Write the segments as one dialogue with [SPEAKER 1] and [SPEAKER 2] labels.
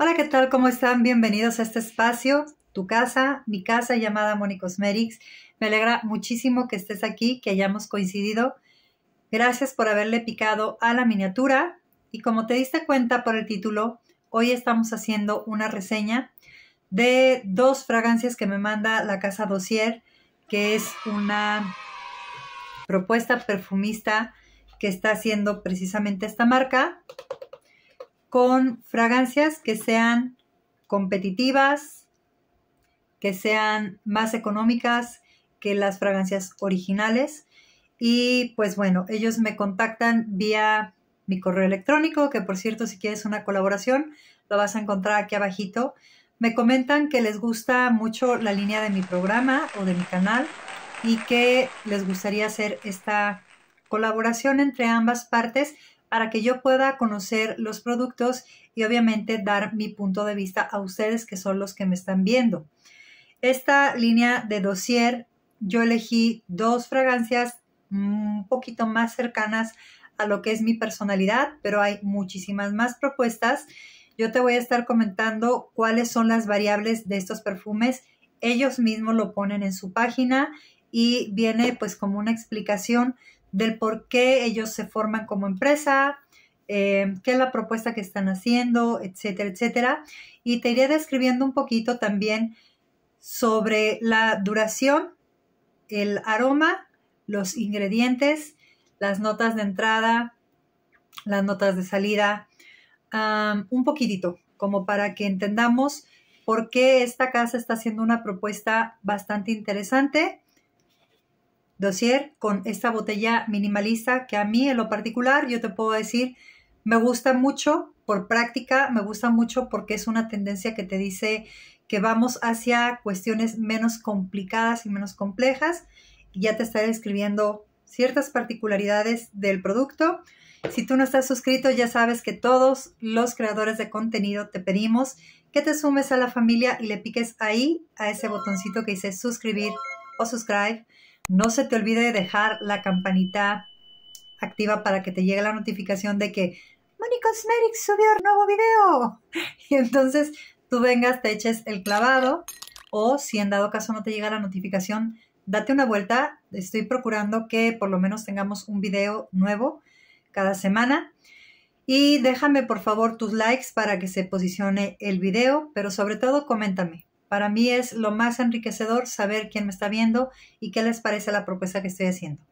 [SPEAKER 1] Hola, ¿qué tal? ¿Cómo están? Bienvenidos a este espacio, tu casa, mi casa llamada Cosmetics. Me alegra muchísimo que estés aquí, que hayamos coincidido. Gracias por haberle picado a la miniatura y como te diste cuenta por el título, hoy estamos haciendo una reseña de dos fragancias que me manda la Casa Dossier, que es una propuesta perfumista que está haciendo precisamente esta marca con fragancias que sean competitivas, que sean más económicas que las fragancias originales. Y pues bueno, ellos me contactan vía mi correo electrónico, que por cierto, si quieres una colaboración, lo vas a encontrar aquí abajito. Me comentan que les gusta mucho la línea de mi programa o de mi canal y que les gustaría hacer esta colaboración entre ambas partes para que yo pueda conocer los productos y obviamente dar mi punto de vista a ustedes que son los que me están viendo. Esta línea de dossier, yo elegí dos fragancias un poquito más cercanas a lo que es mi personalidad, pero hay muchísimas más propuestas. Yo te voy a estar comentando cuáles son las variables de estos perfumes. Ellos mismos lo ponen en su página y viene pues como una explicación del por qué ellos se forman como empresa, eh, qué es la propuesta que están haciendo, etcétera, etcétera. Y te iré describiendo un poquito también sobre la duración, el aroma, los ingredientes, las notas de entrada, las notas de salida, un poquitito, como para que entendamos por qué esta casa está haciendo una propuesta bastante interesante dossier con esta botella minimalista que a mí en lo particular yo te puedo decir me gusta mucho por práctica, me gusta mucho porque es una tendencia que te dice que vamos hacia cuestiones menos complicadas y menos complejas. Ya te estaré escribiendo ciertas particularidades del producto. Si tú no estás suscrito, ya sabes que todos los creadores de contenido te pedimos que te sumes a la familia y le piques ahí a ese botoncito que dice suscribir o subscribe no se te olvide dejar la campanita activa para que te llegue la notificación de que Money Cosmetics subió un nuevo video. Y entonces tú vengas, te eches el clavado o si en dado caso no te llega la notificación, date una vuelta. Estoy procurando que por lo menos tengamos un video nuevo cada semana. Y déjame por favor tus likes para que se posicione el video, pero sobre todo coméntame. Para mí es lo más enriquecedor saber quién me está viendo y qué les parece la propuesta que estoy haciendo.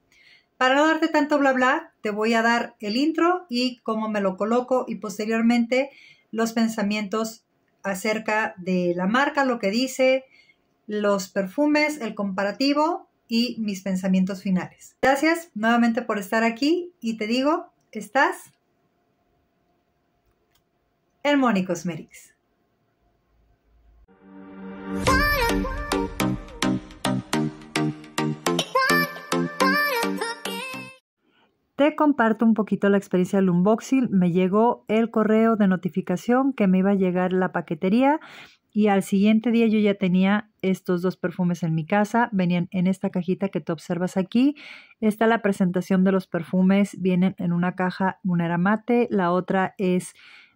[SPEAKER 1] Para no darte tanto bla bla, te voy a dar el intro y cómo me lo coloco y posteriormente los pensamientos acerca de la marca, lo que dice, los perfumes, el comparativo y mis pensamientos finales. Gracias nuevamente por estar aquí y te digo, estás en Mónico te comparto un poquito la experiencia del unboxing. Me llegó el correo de notificación que me iba a llegar la paquetería y al siguiente día yo ya tenía estos dos perfumes en mi casa. Venían en esta cajita que te observas aquí. Está la presentación de los perfumes. Vienen en una caja, una era mate, la otra es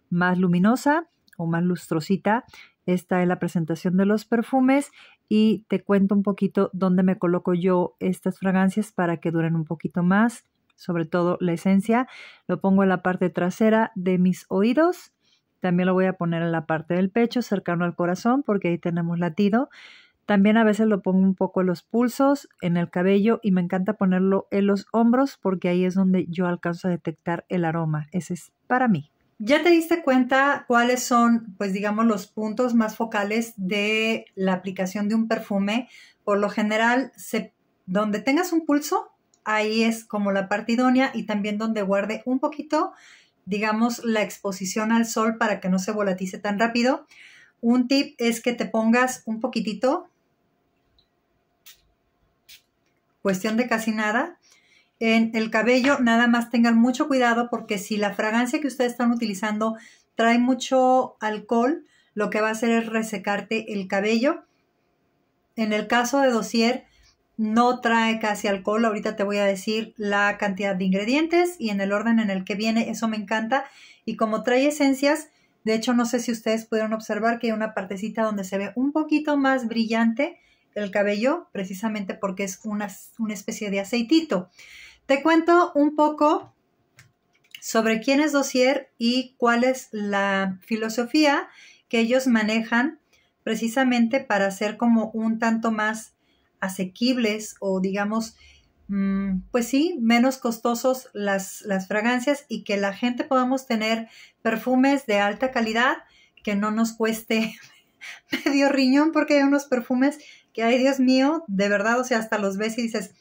[SPEAKER 1] más luminosa o más lustrosita esta es la presentación de los perfumes y te cuento un poquito dónde me coloco yo estas fragancias para que duren un poquito más, sobre todo la esencia. Lo pongo en la parte trasera de mis oídos. También lo voy a poner en la parte del pecho, cercano al corazón, porque ahí tenemos latido. También a veces lo pongo un poco en los pulsos, en el cabello y me encanta ponerlo en los hombros porque ahí es donde yo alcanzo a detectar el aroma. Ese es para mí. Ya te diste cuenta cuáles son, pues digamos, los puntos más focales de la aplicación de un perfume. Por lo general, se, donde tengas un pulso, ahí es como la parte idónea y también donde guarde un poquito, digamos, la exposición al sol para que no se volatice tan rápido. Un tip es que te pongas un poquitito, cuestión de casi nada, en el cabello nada más tengan mucho cuidado porque si la fragancia que ustedes están utilizando trae mucho alcohol, lo que va a hacer es resecarte el cabello. En el caso de Dossier no trae casi alcohol, ahorita te voy a decir la cantidad de ingredientes y en el orden en el que viene, eso me encanta. Y como trae esencias, de hecho no sé si ustedes pudieron observar que hay una partecita donde se ve un poquito más brillante el cabello, precisamente porque es una especie de aceitito. Te cuento un poco sobre quién es Dossier y cuál es la filosofía que ellos manejan precisamente para hacer como un tanto más asequibles o digamos, mm, pues sí, menos costosos las, las fragancias y que la gente podamos tener perfumes de alta calidad que no nos cueste medio riñón porque hay unos perfumes que, ay Dios mío, de verdad, o sea, hasta los ves y dices,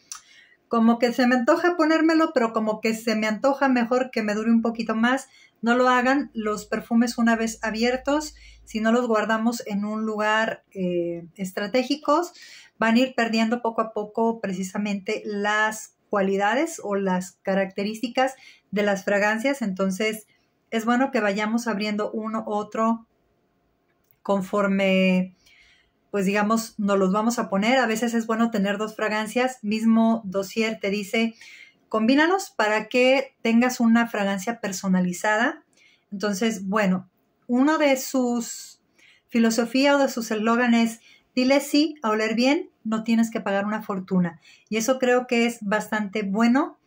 [SPEAKER 1] como que se me antoja ponérmelo, pero como que se me antoja mejor que me dure un poquito más. No lo hagan los perfumes una vez abiertos, si no los guardamos en un lugar eh, estratégicos, van a ir perdiendo poco a poco precisamente las cualidades o las características de las fragancias. Entonces, es bueno que vayamos abriendo uno otro conforme pues digamos, no los vamos a poner. A veces es bueno tener dos fragancias, mismo dossier te dice, combínalos para que tengas una fragancia personalizada. Entonces, bueno, uno de sus filosofías o de sus eslóganes, dile sí a oler bien, no tienes que pagar una fortuna. Y eso creo que es bastante bueno.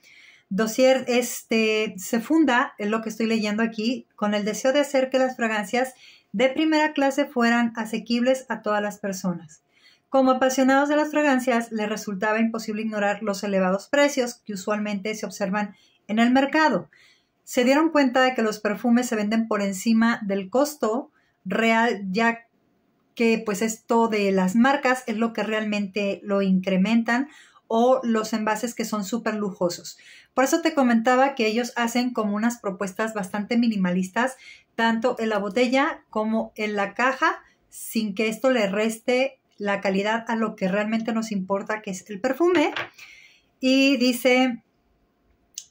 [SPEAKER 1] Dossier este, se funda, es lo que estoy leyendo aquí, con el deseo de hacer que las fragancias de primera clase fueran asequibles a todas las personas. Como apasionados de las fragancias, les resultaba imposible ignorar los elevados precios que usualmente se observan en el mercado. Se dieron cuenta de que los perfumes se venden por encima del costo real, ya que pues esto de las marcas es lo que realmente lo incrementan o los envases que son súper lujosos. Por eso te comentaba que ellos hacen como unas propuestas bastante minimalistas tanto en la botella como en la caja, sin que esto le reste la calidad a lo que realmente nos importa, que es el perfume. Y dice,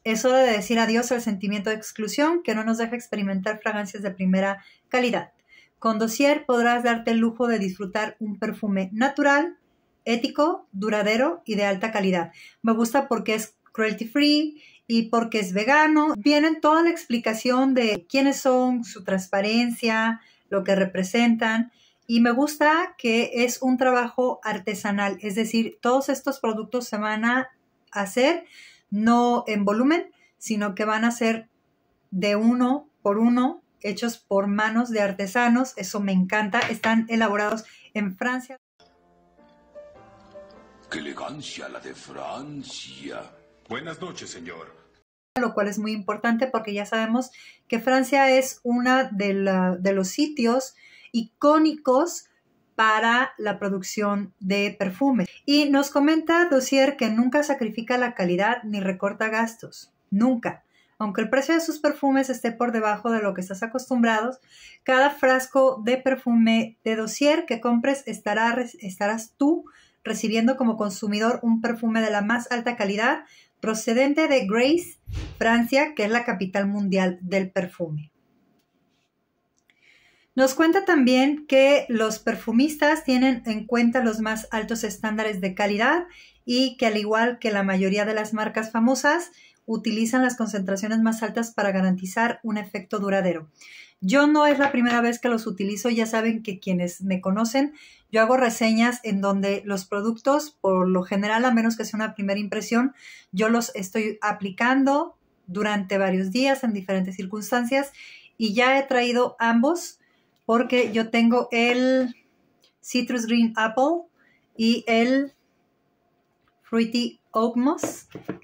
[SPEAKER 1] es hora de decir adiós al sentimiento de exclusión que no nos deja experimentar fragancias de primera calidad. Con Dossier podrás darte el lujo de disfrutar un perfume natural, ético, duradero y de alta calidad. Me gusta porque es cruelty free, y porque es vegano. Vienen toda la explicación de quiénes son, su transparencia, lo que representan. Y me gusta que es un trabajo artesanal, es decir, todos estos productos se van a hacer no en volumen, sino que van a ser de uno por uno, hechos por manos de artesanos. Eso me encanta. Están elaborados en Francia. ¡Qué elegancia la de Francia! Buenas noches, señor lo cual es muy importante porque ya sabemos que Francia es uno de, los sitios icónicos para la producción de perfumes. Y nos comenta Dossier que nunca sacrifica la calidad ni recorta gastos, nunca. Aunque el precio de sus perfumes esté por debajo de lo que estás acostumbrados, cada frasco de perfume de dossier que compres estará, estarás tú recibiendo como consumidor un perfume de la más alta calidad procedente de Grace, Francia, que es la capital mundial del perfume. Nos cuenta también que los perfumistas tienen en cuenta los más altos estándares de calidad y que al igual que la mayoría de las marcas famosas, utilizan las concentraciones más altas para garantizar un efecto duradero. Yo no es la primera vez que los utilizo, ya saben que quienes me conocen, yo hago reseñas en donde los productos, por lo general, a menos que sea una primera impresión, yo los estoy aplicando durante varios días en diferentes circunstancias y ya he traído ambos porque yo tengo el Citrus Green Apple y el Fruity Oak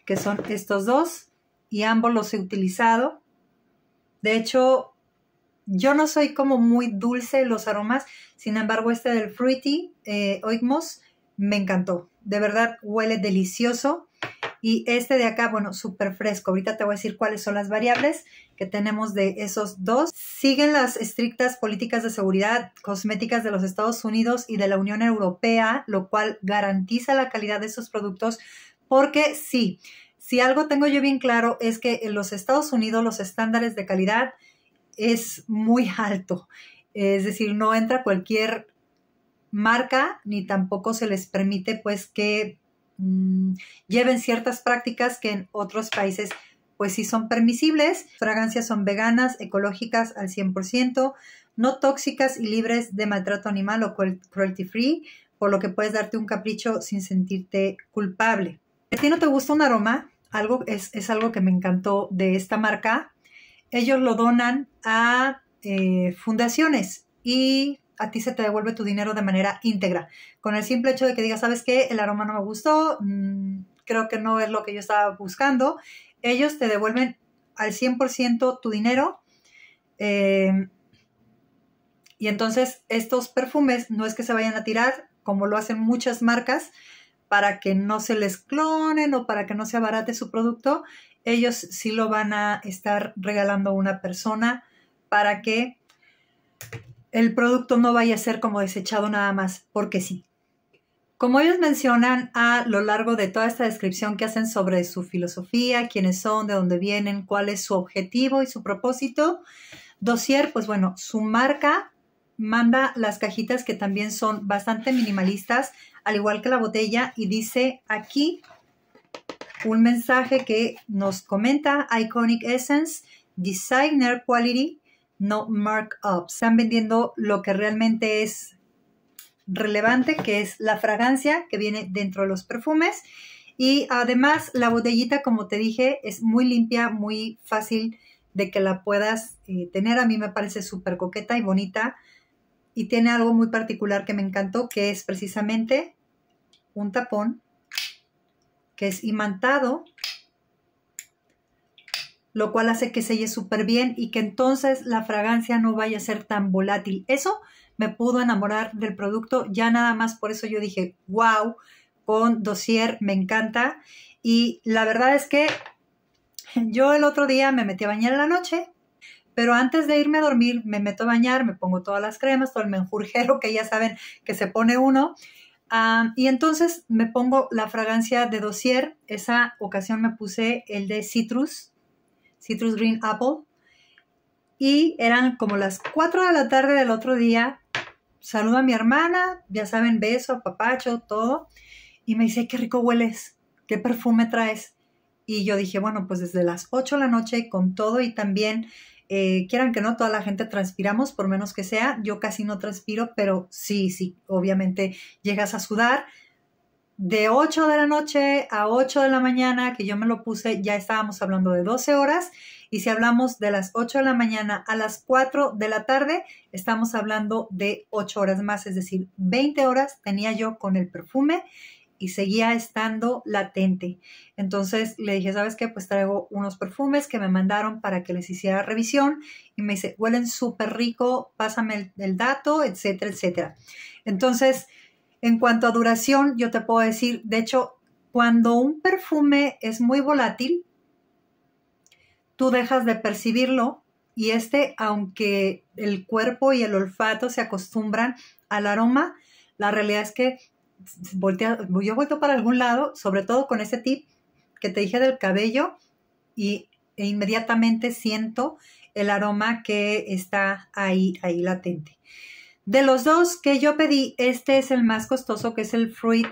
[SPEAKER 1] que son estos dos y ambos los he utilizado. De hecho, yo no soy como muy dulce los aromas, sin embargo este del Fruity eh, Oigmos me encantó, de verdad huele delicioso y este de acá, bueno, súper fresco, ahorita te voy a decir cuáles son las variables que tenemos de esos dos. Siguen las estrictas políticas de seguridad cosméticas de los Estados Unidos y de la Unión Europea, lo cual garantiza la calidad de esos productos porque sí, si algo tengo yo bien claro es que en los Estados Unidos los estándares de calidad es muy alto. Es decir, no entra cualquier marca ni tampoco se les permite pues que mm, lleven ciertas prácticas que en otros países pues sí son permisibles. Fragancias son veganas, ecológicas al 100%, no tóxicas y libres de maltrato animal o cruelty free, por lo que puedes darte un capricho sin sentirte culpable. ¿A ti no te gusta un aroma? Algo es, es algo que me encantó de esta marca ellos lo donan a eh, fundaciones y a ti se te devuelve tu dinero de manera íntegra. Con el simple hecho de que digas, ¿sabes qué? El aroma no me gustó, mm, creo que no es lo que yo estaba buscando. Ellos te devuelven al 100% tu dinero. Eh, y entonces estos perfumes no es que se vayan a tirar, como lo hacen muchas marcas, para que no se les clonen o para que no se abarate su producto ellos sí lo van a estar regalando a una persona para que el producto no vaya a ser como desechado nada más, porque sí. Como ellos mencionan a lo largo de toda esta descripción que hacen sobre su filosofía, quiénes son, de dónde vienen, cuál es su objetivo y su propósito, Dossier, pues bueno, su marca manda las cajitas que también son bastante minimalistas, al igual que la botella, y dice aquí un mensaje que nos comenta Iconic Essence, Designer Quality, no Markup. Están vendiendo lo que realmente es relevante, que es la fragancia que viene dentro de los perfumes. Y además la botellita, como te dije, es muy limpia, muy fácil de que la puedas eh, tener. A mí me parece súper coqueta y bonita. Y tiene algo muy particular que me encantó, que es precisamente un tapón que es imantado, lo cual hace que selle súper bien y que entonces la fragancia no vaya a ser tan volátil. Eso me pudo enamorar del producto, ya nada más por eso yo dije, wow, con dossier me encanta. Y la verdad es que yo el otro día me metí a bañar en la noche, pero antes de irme a dormir me meto a bañar, me pongo todas las cremas, todo el menjurjero que ya saben que se pone uno Ah, y entonces me pongo la fragancia de dossier. Esa ocasión me puse el de Citrus, Citrus Green Apple. Y eran como las 4 de la tarde del otro día. Saludo a mi hermana, ya saben, beso, papacho, todo. Y me dice, qué rico hueles, qué perfume traes. Y yo dije, bueno, pues desde las 8 de la noche con todo y también eh, quieran que no, toda la gente transpiramos, por menos que sea. Yo casi no transpiro, pero sí, sí, obviamente llegas a sudar. De 8 de la noche a 8 de la mañana, que yo me lo puse, ya estábamos hablando de 12 horas. Y si hablamos de las 8 de la mañana a las 4 de la tarde, estamos hablando de 8 horas más, es decir, 20 horas tenía yo con el perfume y seguía estando latente. Entonces le dije, ¿sabes qué? Pues traigo unos perfumes que me mandaron para que les hiciera revisión y me dice, huelen súper rico, pásame el, dato, etcétera, etcétera. Entonces, en cuanto a duración, yo te puedo decir, de hecho, cuando un perfume es muy volátil, tú dejas de percibirlo y este, aunque el cuerpo y el olfato se acostumbran al aroma, la realidad es que voltea, yo vuelto para algún lado, sobre todo con ese tip que te dije del cabello y e inmediatamente siento el aroma que está ahí, ahí latente. De los dos que yo pedí, este es el más costoso, que es el Fruit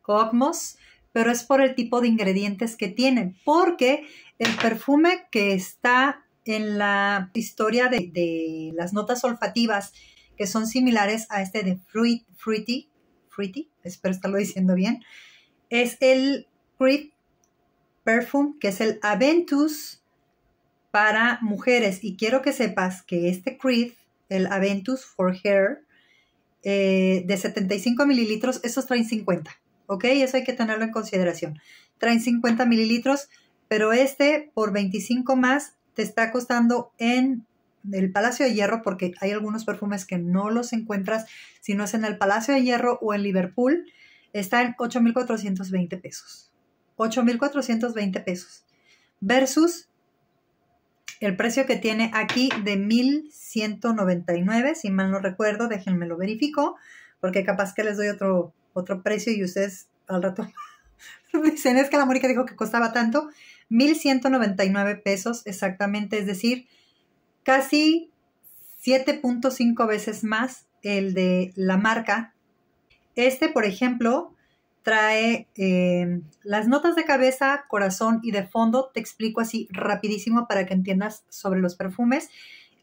[SPEAKER 1] Cosmos, pero es por el tipo de ingredientes que tienen, porque el perfume que está en la historia de, de las notas olfativas que son similares a este de Fruity, Fruity, espero estarlo diciendo bien, es el Creed Perfume, que es el Aventus para mujeres. Y quiero que sepas que este Creed, el Aventus for Hair, eh, de 75 mililitros, esos traen 50. ¿Ok? Eso hay que tenerlo en consideración. Traen 50 mililitros, pero este por 25 más te está costando en el Palacio de Hierro, porque hay algunos perfumes que no los encuentras si no es en el Palacio de Hierro o en Liverpool, está en 8.420 pesos. 8.420 pesos. Versus el precio que tiene aquí de 1.199, si mal no recuerdo, déjenme lo verifico, porque capaz que les doy otro, otro precio y ustedes al rato dicen, es que la Mónica dijo que costaba tanto. 1.199 pesos exactamente, es decir, casi 7.5 veces más el de la marca. Este, por ejemplo, trae eh, las notas de cabeza, corazón y de fondo. Te explico así rapidísimo para que entiendas sobre los perfumes.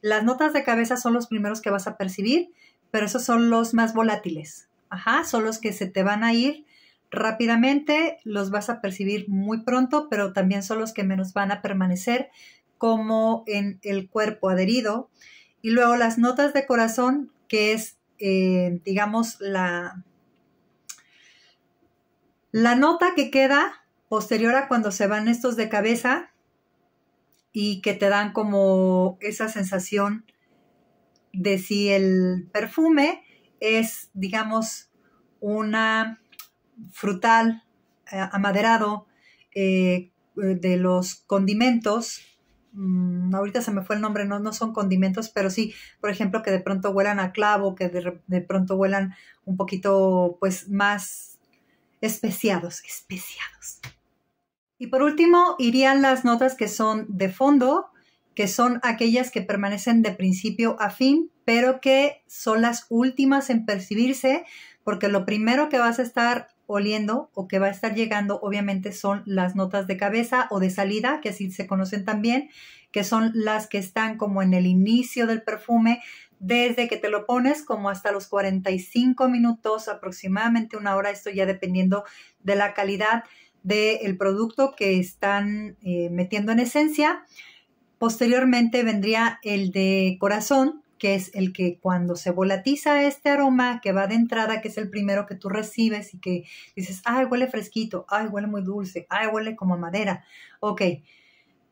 [SPEAKER 1] Las notas de cabeza son los primeros que vas a percibir, pero esos son los más volátiles. Ajá, son los que se te van a ir rápidamente, los vas a percibir muy pronto, pero también son los que menos van a permanecer como en el cuerpo adherido. Y luego las notas de corazón, que es, eh, digamos, la, la nota que queda posterior a cuando se van estos de cabeza y que te dan como esa sensación de si el perfume es, digamos, una frutal, eh, amaderado, eh, de los condimentos Mm, ahorita se me fue el nombre, no, no son condimentos, pero sí, por ejemplo, que de pronto huelan a clavo, que de, pronto huelan un poquito, pues, más especiados, especiados. Y por último, irían las notas que son de fondo, que son aquellas que permanecen de principio a fin, pero que son las últimas en percibirse, porque lo primero que vas a estar oliendo o que va a estar llegando, obviamente, son las notas de cabeza o de salida, que así se conocen también, que son las que están como en el inicio del perfume, desde que te lo pones como hasta los 45 minutos, aproximadamente una hora, esto ya dependiendo de la calidad del producto que están eh, metiendo en esencia. Posteriormente vendría el de corazón, que es el que cuando se volatiza este aroma que va de entrada, que es el primero que tú recibes y que dices, ay, huele fresquito, ay, huele muy dulce, ay, huele como madera. Ok,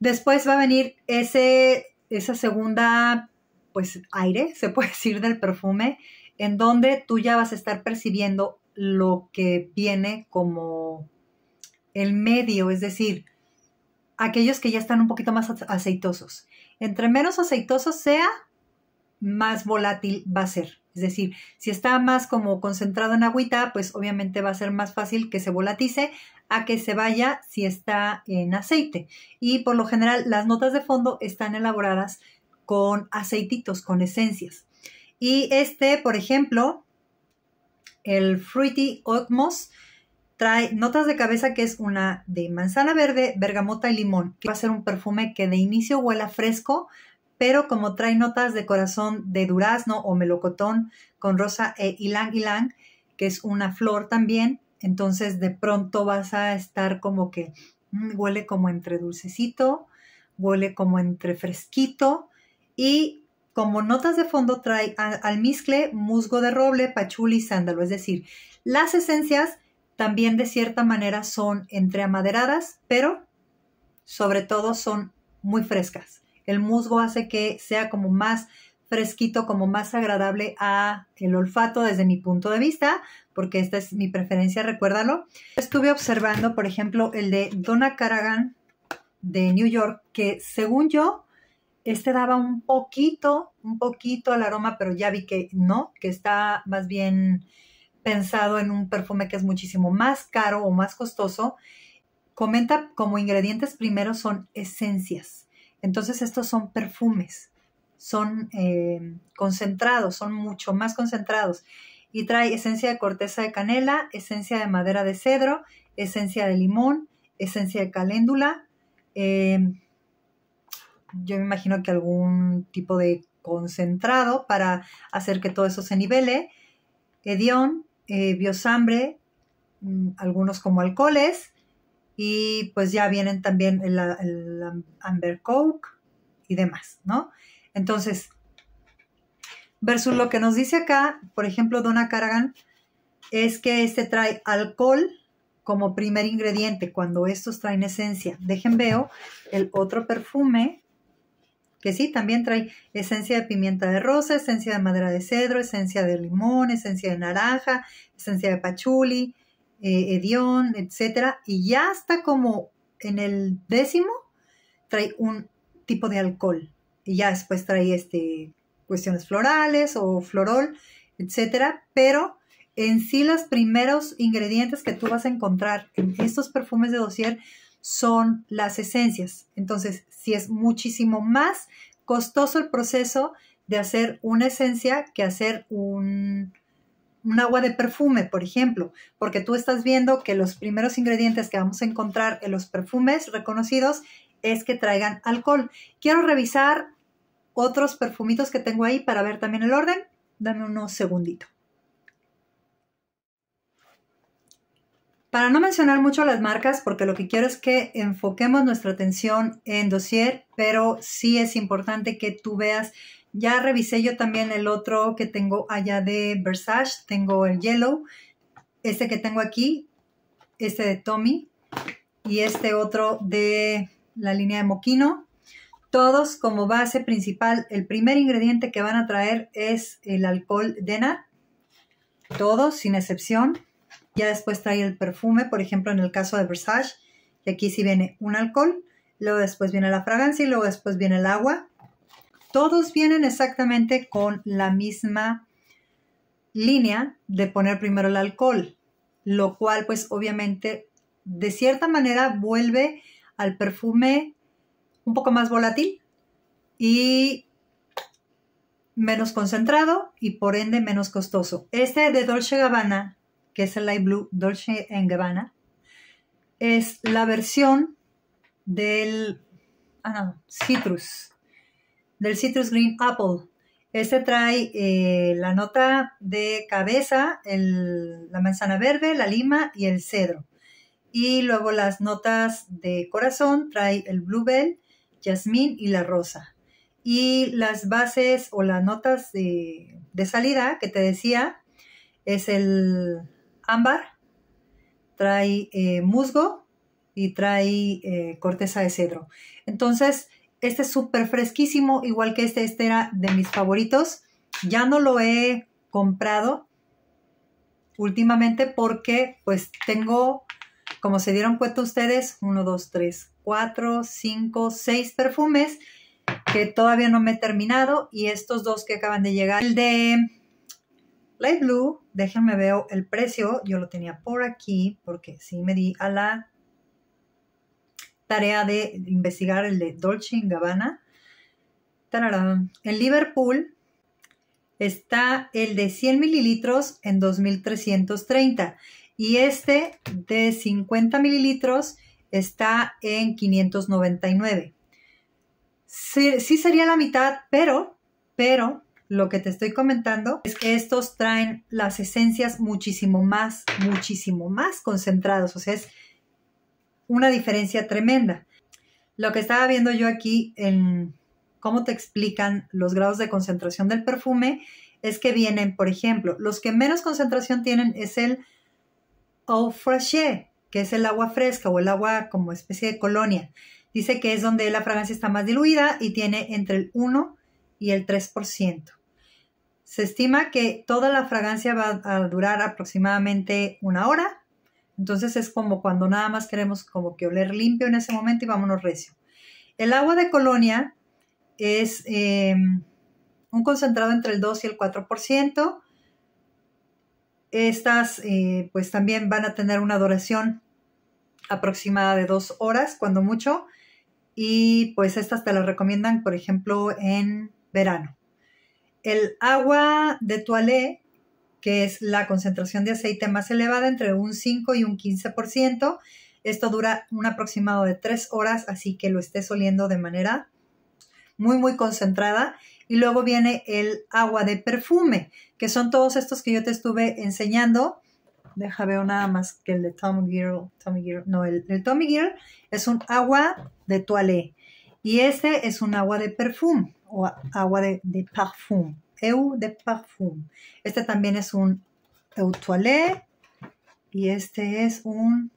[SPEAKER 1] después va a venir ese, esa segunda, pues aire, se puede decir, del perfume, en donde tú ya vas a estar percibiendo lo que viene como el medio, es decir, aquellos que ya están un poquito más aceitosos. Entre menos aceitoso sea, más volátil va a ser. Es decir, si está más como concentrado en agüita, pues obviamente va a ser más fácil que se volatice a que se vaya si está en aceite. Y por lo general las notas de fondo están elaboradas con aceititos, con esencias. Y este, por ejemplo, el Fruity Otmos, trae notas de cabeza que es una de manzana verde, bergamota y limón, que va a ser un perfume que de inicio huela fresco, pero como trae notas de corazón de durazno o melocotón con rosa e ylang ylang, que es una flor también, entonces de pronto vas a estar como que mm, huele como entre dulcecito, huele como entre fresquito y como notas de fondo trae almizcle, musgo de roble, pachuli y sándalo, es decir, las esencias también de cierta manera son entre amaderadas, pero sobre todo son muy frescas. El musgo hace que sea como más fresquito, como más agradable a el olfato desde mi punto de vista, porque esta es mi preferencia, recuérdalo. Estuve observando, por ejemplo, el de Donna Caragan de New York, que según yo, este daba un poquito, un poquito al aroma, pero ya vi que no, que está más bien pensado en un perfume que es muchísimo más caro o más costoso. Comenta como ingredientes primero son esencias. Entonces estos son perfumes, son eh, concentrados, son mucho más concentrados. Y trae esencia de corteza de canela, esencia de madera de cedro, esencia de limón, esencia de caléndula. Em, yo me imagino que algún tipo de concentrado para hacer que todo eso se nivele. Edión, eh, biosambre, mm, algunos como alcoholes, y pues ya vienen también el, Amber Coke y demás, ¿no? Entonces, versus lo que nos dice acá, por ejemplo, Donna Cargan, es que este trae alcohol como primer ingrediente cuando estos traen esencia. Dejen veo el otro perfume que sí, también trae esencia de pimienta de rosa, esencia de madera de cedro, esencia de limón, esencia de naranja, esencia de pachuli, eh, Edion, etcétera, y ya está como en el décimo trae un tipo de alcohol y ya después trae este cuestiones florales o florol, etcétera, pero en sí los primeros ingredientes que tú vas a encontrar en estos perfumes de dossier son las esencias. Entonces, si es muchísimo más costoso el proceso de hacer una esencia que hacer un un agua de perfume, por ejemplo, porque tú estás viendo que los primeros ingredientes que vamos a encontrar en los perfumes reconocidos es que traigan alcohol. Quiero revisar otros perfumitos que tengo ahí para ver también el orden. Dame unos segunditos. Para no mencionar mucho las marcas, porque lo que quiero es que enfoquemos nuestra atención en dossier, pero sí es importante que tú veas ya revisé yo también el otro que tengo allá de Versace, tengo el Yellow, este que tengo aquí, este de Tommy y este otro de la línea de Moquino. Todos como base principal, el primer ingrediente que van a traer es el alcohol de todos sin excepción. Ya después trae el perfume, por ejemplo en el caso de Versace, que aquí sí viene un alcohol, luego después viene la fragancia y luego después viene el agua. Todos vienen exactamente con la misma línea de poner primero el alcohol, lo cual pues obviamente de cierta manera vuelve al perfume un poco más volátil y menos concentrado y por ende menos costoso. Este de Dolce Gabbana, que es el Light Blue Dolce Gabbana, es la versión del ah, Citrus del Citrus Green Apple. Este trae eh, la nota de cabeza, la manzana verde, la lima y el cedro. Y luego las notas de corazón trae el bluebell, jazmín y la rosa. Y las bases o las notas de, salida que te decía es el ámbar, trae eh, musgo y trae eh, corteza de cedro. Entonces, este es súper fresquísimo, igual que este. Este era de mis favoritos. Ya no lo he comprado últimamente porque pues tengo, como se dieron cuenta ustedes, 1, 2, 3, 4, 5, 6 perfumes que todavía no me he terminado y estos dos que acaban de llegar. El de Light Blue, déjenme ver el precio, yo lo tenía por aquí porque sí me di a la tarea de investigar el de Dolce Gabbana. En Liverpool está el de 100 mililitros en 2330 y este de 50 mililitros está en 599. Sí, sería la mitad, pero, pero lo que te estoy comentando es que estos traen las esencias muchísimo más, muchísimo más concentrados. O sea, es una diferencia tremenda. Lo que estaba viendo yo aquí en cómo te explican los grados de concentración del perfume es que vienen, por ejemplo, los que menos concentración tienen es el eau fraîche, que es el agua fresca o el agua como especie de colonia. Dice que es donde la fragancia está más diluida y tiene entre el 1 y el 3%. Se estima que toda la fragancia va a durar aproximadamente una hora entonces es como cuando nada más queremos como que oler limpio en ese momento y vámonos recio. El agua de colonia es eh, un concentrado entre el 2 y el 4%. Estas eh, pues también van a tener una duración aproximada de dos horas, cuando mucho, y pues estas te las recomiendan, por ejemplo, en verano. El agua de toilette que es la concentración de aceite más elevada, entre un 5 y un 15%. Esto dura un aproximado de 3 horas, así que lo estés oliendo de manera muy, muy concentrada. Y luego viene el agua de perfume, que son todos estos que yo te estuve enseñando. Deja veo nada más que el de Tommy Girl. No, el, de Tommy Girl es un agua de toilette. Y este es un agua de perfume o agua de, de parfum. Eau de Parfum. Este también es un Eau Toilette y este es un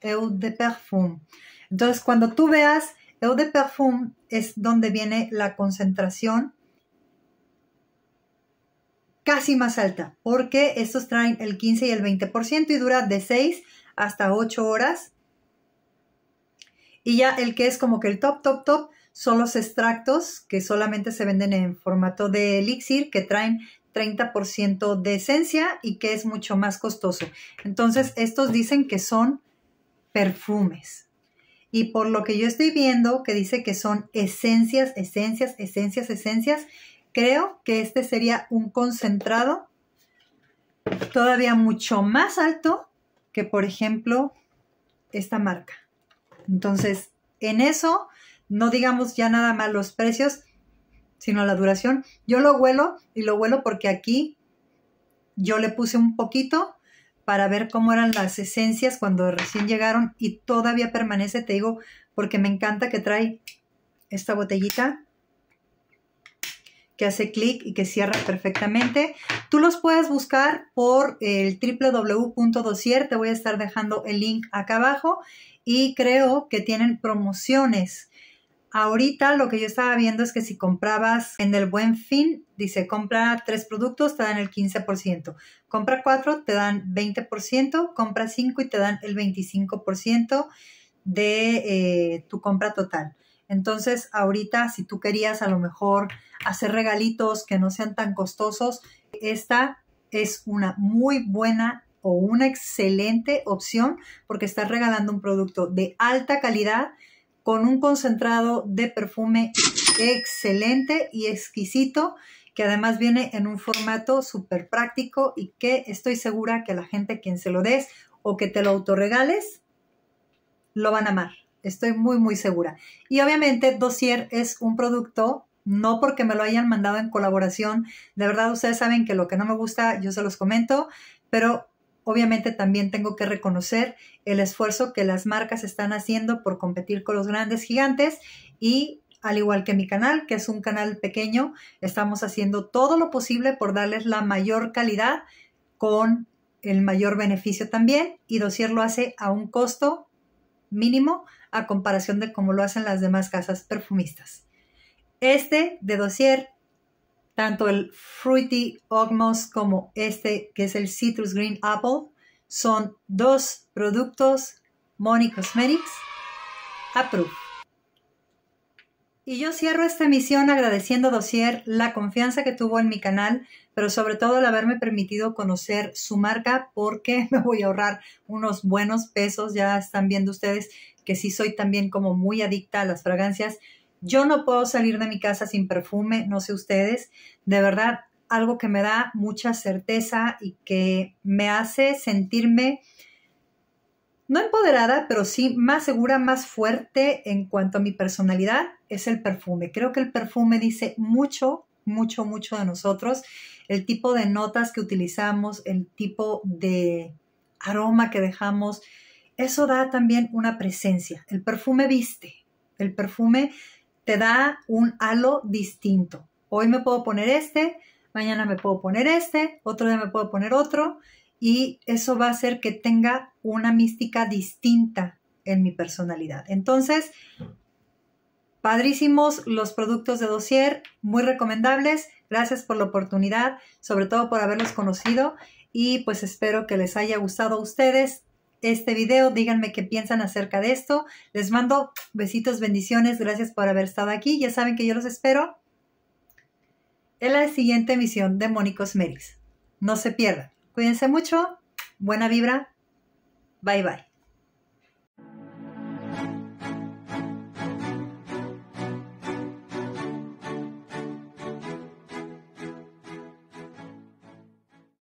[SPEAKER 1] Eau de Parfum. Entonces, cuando tú veas Eau de Parfum es donde viene la concentración casi más alta, porque estos traen el 15 y el 20% y dura de 6 hasta 8 horas. Y ya el que es como que el top, top, top, son los extractos que solamente se venden en formato de elixir, que traen 30% de esencia y que es mucho más costoso. Entonces, estos dicen que son perfumes. Y por lo que yo estoy viendo, que dice que son esencias, esencias, esencias, esencias, creo que este sería un concentrado todavía mucho más alto que, por ejemplo, esta marca. Entonces, en eso no digamos ya nada más los precios, sino la duración. Yo lo huelo y lo huelo porque aquí yo le puse un poquito para ver cómo eran las esencias cuando recién llegaron y todavía permanece, te digo, porque me encanta que trae esta botellita que hace clic y que cierra perfectamente. Tú los puedes buscar por el www.dosier, te voy a estar dejando el link acá abajo y creo que tienen promociones Ahorita lo que yo estaba viendo es que si comprabas en el buen fin, dice compra tres productos, te dan el 15%, compra cuatro, te dan 20%, compra cinco y te dan el 25% de eh, tu compra total. Entonces, ahorita, si tú querías a lo mejor hacer regalitos que no sean tan costosos, esta es una muy buena o una excelente opción porque estás regalando un producto de alta calidad con un concentrado de perfume excelente y exquisito que además viene en un formato súper práctico y que estoy segura que la gente quien se lo des o que te lo autorregales, lo van a amar. Estoy muy, muy segura. Y obviamente Dossier es un producto, no porque me lo hayan mandado en colaboración, de verdad ustedes saben que lo que no me gusta yo se los comento, pero Obviamente también tengo que reconocer el esfuerzo que las marcas están haciendo por competir con los grandes gigantes y al igual que mi canal, que es un canal pequeño, estamos haciendo todo lo posible por darles la mayor calidad con el mayor beneficio también y Dosier lo hace a un costo mínimo a comparación de cómo lo hacen las demás casas perfumistas. Este de Dosier. Tanto el Fruity Ogmos como este que es el Citrus Green Apple son dos productos Money Cosmetics Approve. Y yo cierro esta emisión agradeciendo a Dossier la confianza que tuvo en mi canal, pero sobre todo el haberme permitido conocer su marca porque me voy a ahorrar unos buenos pesos. Ya están viendo ustedes que sí soy también como muy adicta a las fragancias yo no puedo salir de mi casa sin perfume, no sé ustedes. De verdad, algo que me da mucha certeza y que me hace sentirme no empoderada, pero sí más segura, más fuerte en cuanto a mi personalidad, es el perfume. Creo que el perfume dice mucho, mucho, mucho de nosotros. El tipo de notas que utilizamos, el tipo de aroma que dejamos, eso da también una presencia. El perfume viste, el perfume te da un halo distinto. Hoy me puedo poner este, mañana me puedo poner este, otro día me puedo poner otro y eso va a hacer que tenga una mística distinta en mi personalidad. Entonces, padrísimos los productos de dossier, muy recomendables. Gracias por la oportunidad, sobre todo por haberlos conocido y pues espero que les haya gustado a ustedes este video. Díganme qué piensan acerca de esto. Les mando besitos, bendiciones. Gracias por haber estado aquí. Ya saben que yo los espero en la siguiente emisión de Mónicos Meris. No se pierdan. Cuídense mucho. Buena vibra. Bye bye.